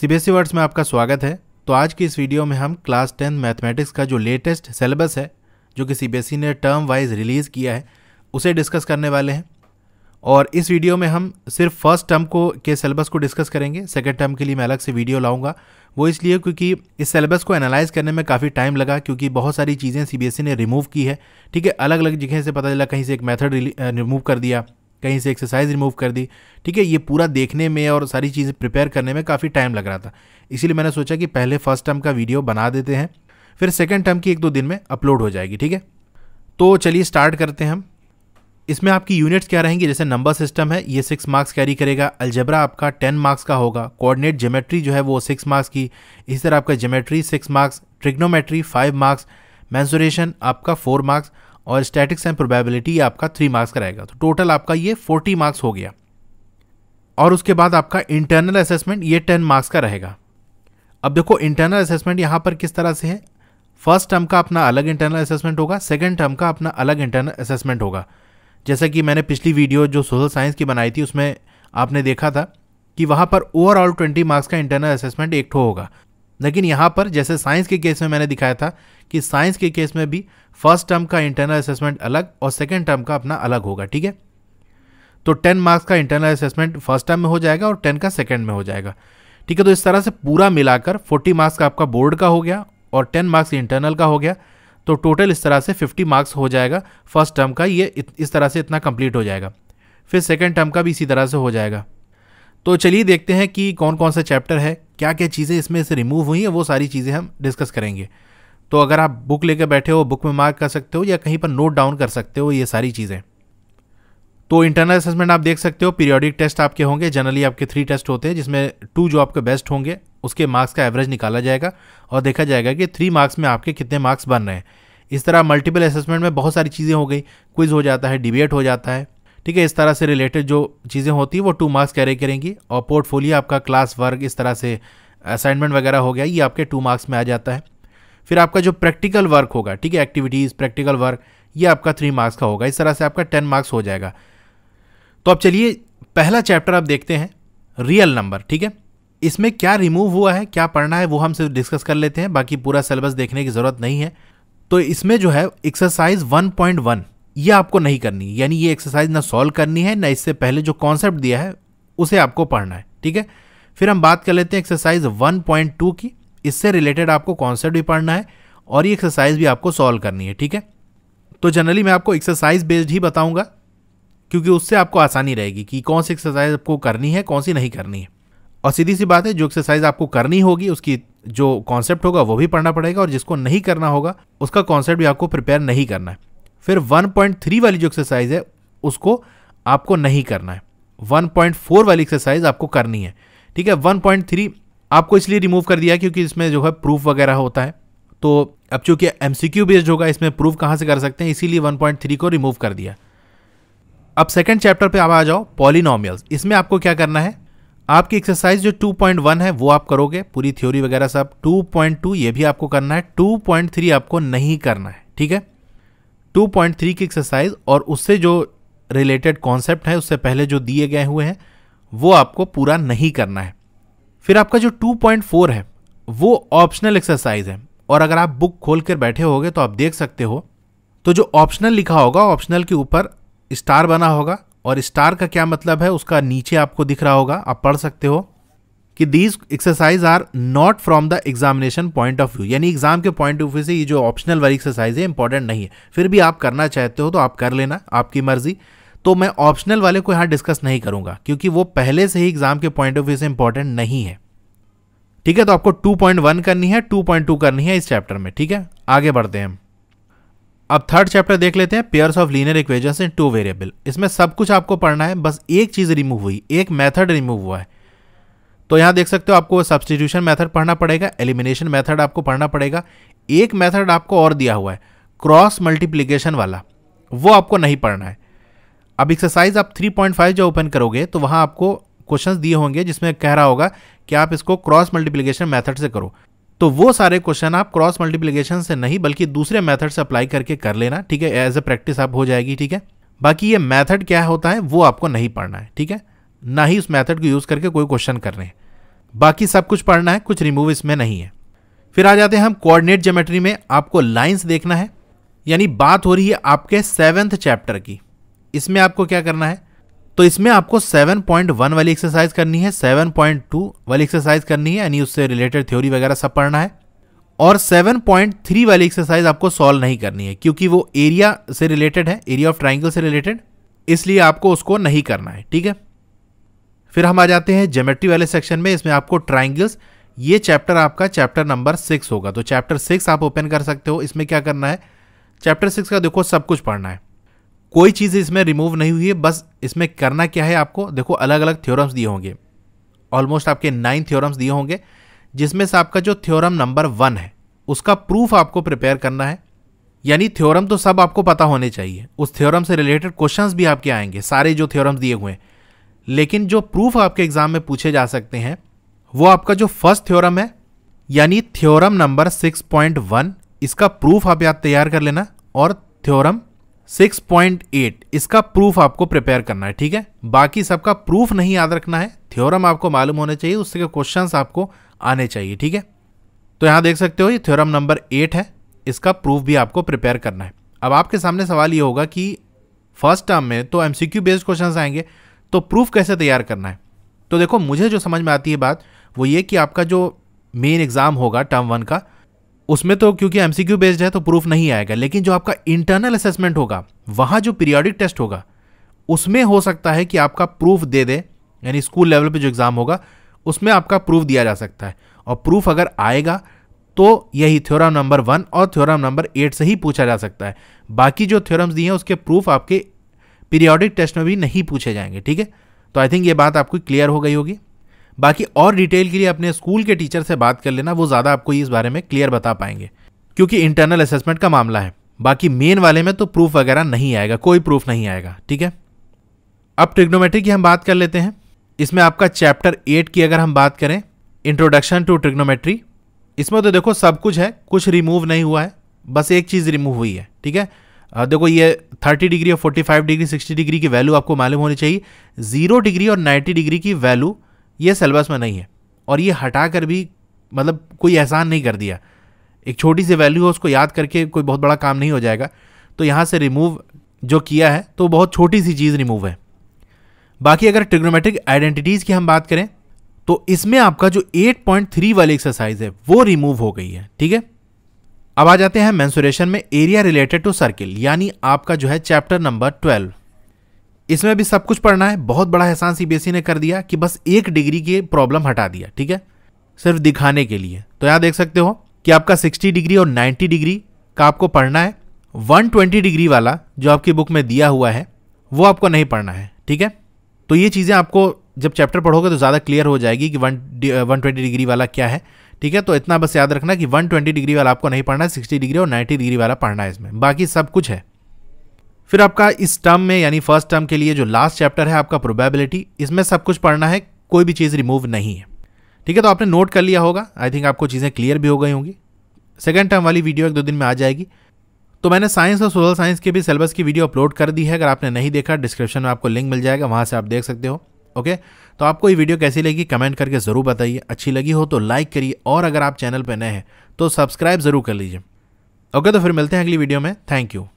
CBSE words e में आपका स्वागत है तो आज की इस वीडियो में हम क्लास टेन मैथमेटिक्स का जो लेटेस्ट सिलेबस है जो कि सीबीएसई e ने टर्म वाइज रिलीज़ किया है उसे डिस्कस करने वाले हैं और इस वीडियो में हम सिर्फ फर्स्ट टर्म को के सिलेबस को डिस्कस करेंगे सेकेंड टर्म के लिए मैं अलग से वीडियो लाऊंगा वो इसलिए क्योंकि इस सिलेबस को एनालाइज करने में काफ़ी टाइम लगा क्योंकि बहुत सारी चीज़ें सीबीएसई e ने रिमूव की है ठीक है अलग अलग जगह से पता चला कहीं से एक मेथड रिमूव कर दिया कहीं से एक्सरसाइज रिमूव कर दी ठीक है ये पूरा देखने में और सारी चीज़ें प्रिपेयर करने में काफ़ी टाइम लग रहा था इसीलिए मैंने सोचा कि पहले फर्स्ट टर्म का वीडियो बना देते हैं फिर सेकेंड टर्म की एक दो दिन में अपलोड हो जाएगी ठीक है तो चलिए स्टार्ट करते हैं हम इसमें आपकी यूनिट्स क्या रहेंगी जैसे नंबर सिस्टम है ये सिक्स मार्क्स कैरी करेगा अल्जबरा आपका टेन मार्क्स का होगा कोऑर्डिनेट जोमेट्री जो है वो सिक्स मार्क्स की इसी तरह आपका geometry six marks trigonometry five marks mensuration आपका फोर मार्क्स और स्टैटिक्स एंड प्रोबेबिलिटी आपका थ्री मार्क्स का रहेगा तो टोटल आपका ये फोर्टी मार्क्स हो गया और उसके बाद आपका इंटरनल असेसमेंट ये टेन मार्क्स का रहेगा अब देखो इंटरनल असेसमेंट यहाँ पर किस तरह से है फर्स्ट टर्म का अपना अलग इंटरनल असेसमेंट होगा सेकेंड टर्म का अपना अलग इंटरनल असेसमेंट होगा जैसा कि मैंने पिछली वीडियो जो सोशल साइंस की बनाई थी उसमें आपने देखा था कि वहाँ पर ओवरऑल ट्वेंटी मार्क्स का इंटरनल असेसमेंट एक ठो होगा लेकिन यहाँ पर जैसे साइंस के केस में मैंने दिखाया था कि साइंस के केस में भी फर्स्ट टर्म का इंटरनल असेसमेंट अलग और सेकेंड टर्म का अपना अलग होगा ठीक है तो टेन मार्क्स का इंटरनल असेसमेंट फर्स्ट टर्म में हो जाएगा और टेन का सेकेंड में हो जाएगा ठीक है तो इस तरह से पूरा मिलाकर फोर्टी मार्क्स का आपका बोर्ड का हो गया और टेन मार्क्स इंटरनल का हो गया तो टोटल इस तरह से फिफ्टी मार्क्स हो जाएगा फर्स्ट टर्म का ये इस तरह से इतना कंप्लीट हो जाएगा फिर सेकेंड टर्म का भी इसी तरह से हो जाएगा तो चलिए देखते हैं कि कौन कौन सा चैप्टर है क्या क्या चीज़ें इसमें से रिमूव हुई हैं वो सारी चीज़ें हम डिस्कस करेंगे तो अगर आप बुक लेकर बैठे हो बुक में मार्क कर सकते हो या कहीं पर नोट डाउन कर सकते हो ये सारी चीज़ें तो इंटरनल असेसमेंट आप देख सकते हो पीरियोडिक टेस्ट आपके होंगे जनरली आपके थ्री टेस्ट होते हैं जिसमें टू जो आपके बेस्ट होंगे उसके मार्क्स का एवरेज निकाला जाएगा और देखा जाएगा कि थ्री मार्क्स में आपके कितने मार्क्स बन रहे हैं इस तरह मल्टीपल असेसमेंट में बहुत सारी चीज़ें हो गई क्विज हो जाता है डिबेट हो जाता है ठीक है इस तरह से रिलेटेड जो चीज़ें होती हैं वो टू मार्क्स कैरी करेंगी और पोर्टफोलियो आपका क्लास वर्क इस तरह से असाइनमेंट वगैरह हो गया ये आपके टू मार्क्स में आ जाता है फिर आपका जो प्रैक्टिकल वर्क होगा ठीक है एक्टिविटीज़ प्रैक्टिकल वर्क ये आपका थ्री मार्क्स का होगा इस तरह से आपका टेन मार्क्स हो जाएगा तो अब चलिए पहला चैप्टर आप देखते हैं रियल नंबर ठीक है इसमें क्या रिमूव हुआ है क्या पढ़ना है वो हम सिर्फ डिस्कस कर लेते हैं बाकी पूरा सिलेबस देखने की ज़रूरत नहीं है तो इसमें जो है एक्सरसाइज 1.1 ये आपको नहीं करनी यानी ये एक्सरसाइज ना सॉल्व करनी है ना इससे पहले जो कॉन्सेप्ट दिया है उसे आपको पढ़ना है ठीक है फिर हम बात कर लेते हैं एक्सरसाइज 1.2 की इससे रिलेटेड आपको कॉन्सेप्ट भी पढ़ना है और ये एक्सरसाइज भी आपको सॉल्व करनी है ठीक है तो जनरली मैं आपको एक्सरसाइज बेस्ड ही बताऊंगा क्योंकि उससे आपको आसानी रहेगी कि कौन सी एक्सरसाइज आपको करनी है कौन सी नहीं करनी है और सीधी सी बात है जो एक्सरसाइज आपको करनी होगी उसकी जो कॉन्सेप्ट होगा वो भी पढ़ना पड़ेगा और जिसको नहीं करना होगा उसका कॉन्सेप्ट भी आपको प्रिपेयर नहीं करना है फिर 1.3 वाली जो एक्सरसाइज है उसको आपको नहीं करना है 1.4 वाली एक्सरसाइज आपको करनी है ठीक है वन पॉइंट थ्री आपको इसलिए रिमूव कर दिया क्योंकि इसमें जो है प्रूफ वगैरह होता है तो अब चूंकि एम सी क्यू बेस्ड होगा इसमें प्रूफ कहाँ से कर सकते हैं इसीलिए वन पॉइंट थ्री को रिमूव कर दिया अब सेकेंड चैप्टर पर आप आ जाओ पॉलिनॉमियल्स इसमें आपको क्या करना है आपकी एक्सरसाइज जो 2.1 है वो आप करोगे पूरी थ्योरी वगैरह सब 2.2 ये भी आपको करना है 2.3 आपको नहीं करना है ठीक है 2.3 की एक्सरसाइज और उससे जो रिलेटेड कॉन्सेप्ट है उससे पहले जो दिए गए हुए हैं वो आपको पूरा नहीं करना है फिर आपका जो 2.4 है वो ऑप्शनल एक्सरसाइज है और अगर आप बुक खोल कर बैठे होगे तो आप देख सकते हो तो जो ऑप्शनल लिखा होगा ऑप्शनल के ऊपर स्टार बना होगा और स्टार का क्या मतलब है उसका नीचे आपको दिख रहा होगा आप पढ़ सकते हो कि these exercise are not from the examination point of view यानी एग्जाम के पॉइंट ऑफ व्यू से ये जो ऑप्शनल वाली एक्सरसाइज है इंपॉर्टेंट नहीं है फिर भी आप करना चाहते हो तो आप कर लेना आपकी मर्जी तो मैं ऑप्शनल वाले को यहां डिस्कस नहीं करूंगा क्योंकि वो पहले से ही एग्जाम के पॉइंट ऑफ व्यू से इंपॉर्टेंट नहीं है ठीक है तो आपको 2.1 करनी है 2.2 करनी है इस चैप्टर में ठीक है आगे बढ़ते हैं हम अब थर्ड चैप्टर देख लेते हैं pairs of linear equation in two variable इसमें सब कुछ आपको पढ़ना है बस एक चीज़ रिमूव हुई एक मेथड रिमूव हुआ है तो यहां देख सकते हो आपको सब्सटीट्यूशन मेथड पढ़ना पड़ेगा एलिमिनेशन मेथड आपको पढ़ना पड़ेगा एक मेथड आपको और दिया हुआ है क्रॉस मल्टीप्लीकेशन वाला वो आपको नहीं पढ़ना है अब एक्सरसाइज आप 3.5 जो ओपन करोगे तो वहां आपको क्वेश्चंस दिए होंगे जिसमें कह रहा होगा कि आप इसको क्रॉस मल्टीप्लिकेशन मेथड से करो तो वो सारे क्वेश्चन आप क्रॉस मल्टीप्लिकेशन से नहीं बल्कि दूसरे मेथड से अप्लाई करके कर लेना ठीक है एज ए प्रैक्टिस आप हो जाएगी ठीक है बाकी ये मैथड क्या होता है वो आपको नहीं पढ़ना है ठीक है ना ही उस मैथड को यूज़ करके कोई क्वेश्चन करने हैं बाकी सब कुछ पढ़ना है कुछ रिमूव इसमें नहीं है फिर आ जाते हैं हम कोऑर्डिनेट ज्योमेट्री में आपको लाइंस देखना है यानी बात हो रही है आपके सेवेंथ चैप्टर की इसमें आपको क्या करना है तो इसमें आपको 7.1 वाली एक्सरसाइज करनी है 7.2 वाली एक्सरसाइज करनी है यानी उससे रिलेटेड थ्योरी वगैरह सब पढ़ना है और 7.3 वाली एक्सरसाइज आपको सॉल्व नहीं करनी है क्योंकि वो एरिया से रिलेटेड है एरिया ऑफ ट्राइंगल से रिलेटेड इसलिए आपको उसको नहीं करना है ठीक है फिर हम आ जाते हैं जोमेट्री वाले सेक्शन में इसमें आपको ट्राइंगल्स ये चैप्टर आपका चैप्टर नंबर सिक्स होगा तो चैप्टर सिक्स आप ओपन कर सकते हो इसमें क्या करना है चैप्टर सिक्स का देखो सब कुछ पढ़ना है कोई चीज़ इसमें रिमूव नहीं हुई है बस इसमें करना क्या है आपको देखो अलग अलग थ्योरम्स दिए होंगे ऑलमोस्ट आपके नाइन थ्योरम्स दिए होंगे जिसमें से आपका जो थ्योरम नंबर वन है उसका प्रूफ आपको प्रिपेयर करना है यानी थ्योरम तो सब आपको पता होने चाहिए उस थ्योरम से रिलेटेड क्वेश्चंस भी आपके आएंगे सारे जो थ्योरम्स दिए हुए हैं लेकिन जो प्रूफ आपके एग्जाम में पूछे जा सकते हैं वो आपका जो फर्स्ट थ्योरम है यानी थ्योरम नंबर 6.1 इसका प्रूफ आप याद तैयार कर लेना और थ्योरम 6.8 इसका प्रूफ आपको प्रिपेयर करना है ठीक है बाकी सबका प्रूफ नहीं याद रखना है थ्योरम आपको मालूम होने चाहिए के क्वेश्चन आपको आने चाहिए ठीक है तो यहाँ देख सकते हो ये थ्योरम नंबर एट है इसका प्रूफ भी आपको प्रिपेयर करना है अब आपके सामने सवाल ये होगा कि फर्स्ट टर्म में तो एम बेस्ड क्वेश्चन आएंगे तो प्रूफ कैसे तैयार करना है तो देखो मुझे जो समझ में आती है बात वो ये कि आपका जो मेन एग्ज़ाम होगा टर्म वन का उसमें तो क्योंकि एमसीक्यू बेस्ड है तो प्रूफ नहीं आएगा लेकिन जो आपका इंटरनल असेसमेंट होगा वहाँ जो पीरियोडिक टेस्ट होगा उसमें हो सकता है कि आपका प्रूफ दे दे यानी स्कूल लेवल पे जो एग्ज़ाम होगा उसमें आपका प्रूफ दिया जा सकता है और प्रूफ अगर आएगा तो यही थ्योरम नंबर वन और थ्योरम नंबर एट से ही पूछा जा सकता है बाकी जो थ्योरम्स दिए हैं उसके प्रूफ आपके पीरियोडिक टेस्ट में भी नहीं पूछे जाएंगे ठीक है तो आई थिंक ये बात आपको क्लियर हो गई होगी बाकी और डिटेल के लिए अपने स्कूल के टीचर से बात कर लेना वो ज़्यादा आपको इस बारे में क्लियर बता पाएंगे क्योंकि इंटरनल असेसमेंट का मामला है बाकी मेन वाले में तो प्रूफ वगैरह नहीं आएगा कोई प्रूफ नहीं आएगा ठीक है अब ट्रिग्नोमेट्री की हम बात कर लेते हैं इसमें आपका चैप्टर एट की अगर हम बात करें इंट्रोडक्शन टू ट्रिग्नोमेट्री इसमें तो देखो सब कुछ है कुछ रिमूव नहीं हुआ है बस एक चीज़ रिमूव हुई है ठीक है देखो ये 30 डिग्री और 45 डिग्री 60 डिग्री की वैल्यू आपको मालूम होनी चाहिए जीरो डिग्री और 90 डिग्री की वैल्यू ये सिलेबस में नहीं है और ये हटा कर भी मतलब कोई एहसान नहीं कर दिया एक छोटी सी वैल्यू है उसको याद करके कोई बहुत बड़ा काम नहीं हो जाएगा तो यहाँ से रिमूव जो किया है तो बहुत छोटी सी चीज़ रिमूव है बाकी अगर ट्रिग्नोमेट्रिक आइडेंटिटीज़ की हम बात करें तो इसमें आपका जो 8.3 वाली एक्सरसाइज है वो रिमूव हो गई है ठीक है अब आ जाते हैं मैंसुरेशन में एरिया रिलेटेड टू सर्किल यानी आपका जो है चैप्टर नंबर ट्वेल्व इसमें भी सब कुछ पढ़ना है बहुत बड़ा एहसान सीबीएसई e ने कर दिया कि बस एक डिग्री की प्रॉब्लम हटा दिया ठीक है सिर्फ दिखाने के लिए तो यहां देख सकते हो कि आपका 60 डिग्री और 90 डिग्री का आपको पढ़ना है 120 डिग्री वाला जो आपकी बुक में दिया हुआ है वो आपको नहीं पढ़ना है ठीक है तो ये चीज़ें आपको जब चैप्टर पढ़ोगे तो ज़्यादा क्लियर हो जाएगी कि वन वन ट्वेंटी डिग्री वाला क्या है ठीक है तो इतना बस याद रखना कि 120 डिग्री वाला आपको नहीं पढ़ना है 60 डिग्री और 90 डिग्री वाला पढ़ना है इसमें बाकी सब कुछ है फिर आपका इस टर्म में यानी फर्स्ट टर्म के लिए जो लास्ट चैप्टर है आपका प्रोबेबिलिटी इसमें सब कुछ पढ़ना है कोई भी चीज़ रिमूव नहीं है ठीक है तो आपने नोट कर लिया होगा आई थिंक आपको चीज़ें क्लियर भी हो गई होंगी सेकेंड टर्म वाली वीडियो एक दो दिन में आ जाएगी तो मैंने साइंस और सोशल साइंस के भी सिलेबस की वीडियो अपलोड कर दी है अगर आपने नहीं देखा डिस्क्रिप्शन में आपको लिंक मिल जाएगा वहाँ से आप देख सकते हो ओके तो आपको ये वीडियो कैसी लगी कमेंट करके ज़रूर बताइए अच्छी लगी हो तो लाइक करिए और अगर आप चैनल पर नए हैं तो सब्सक्राइब ज़रूर कर लीजिए ओके तो फिर मिलते हैं अगली वीडियो में थैंक यू